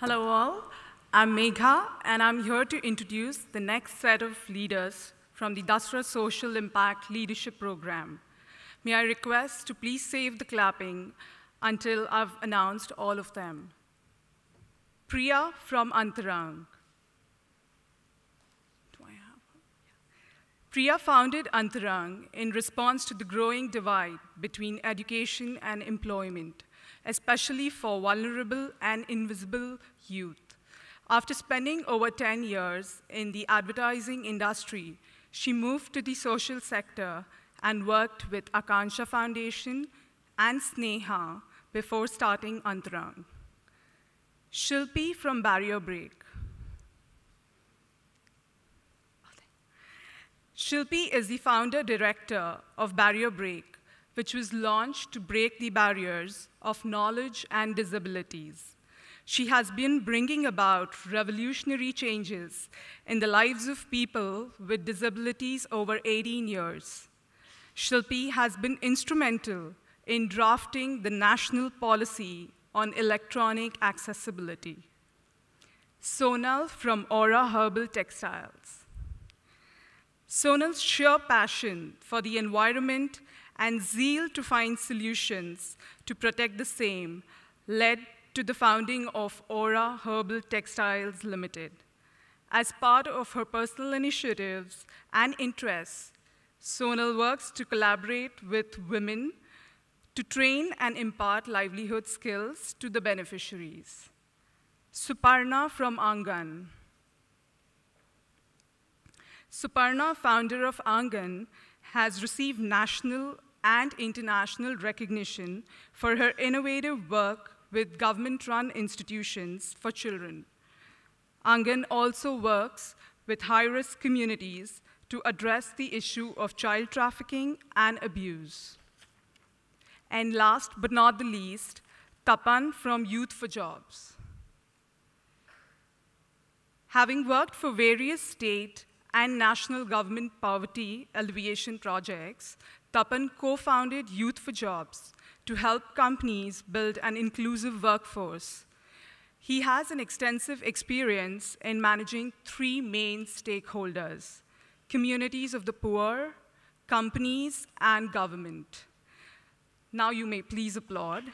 Hello all, I'm Megha, and I'm here to introduce the next set of leaders from the DASRA Social Impact Leadership Program. May I request to please save the clapping until I've announced all of them. Priya from Antarang. Yeah. Priya founded Antarang in response to the growing divide between education and employment especially for vulnerable and invisible youth. After spending over 10 years in the advertising industry, she moved to the social sector and worked with Akansha Foundation and Sneha before starting Antarang. Shilpi from Barrier Break. Shilpi is the founder director of Barrier Break, which was launched to break the barriers of knowledge and disabilities. She has been bringing about revolutionary changes in the lives of people with disabilities over 18 years. Shilpi has been instrumental in drafting the national policy on electronic accessibility. Sonal from Aura Herbal Textiles. Sonal's sheer passion for the environment and zeal to find solutions to protect the same led to the founding of Aura Herbal Textiles Limited. As part of her personal initiatives and interests, Sonal works to collaborate with women to train and impart livelihood skills to the beneficiaries. Suparna from Angan, Suparna, founder of Angan, has received national and international recognition for her innovative work with government-run institutions for children. Angan also works with high-risk communities to address the issue of child trafficking and abuse. And last but not the least, Tapan from Youth for Jobs. Having worked for various state and national government poverty alleviation projects, Tapan co-founded Youth for Jobs to help companies build an inclusive workforce. He has an extensive experience in managing three main stakeholders, communities of the poor, companies, and government. Now you may please applaud.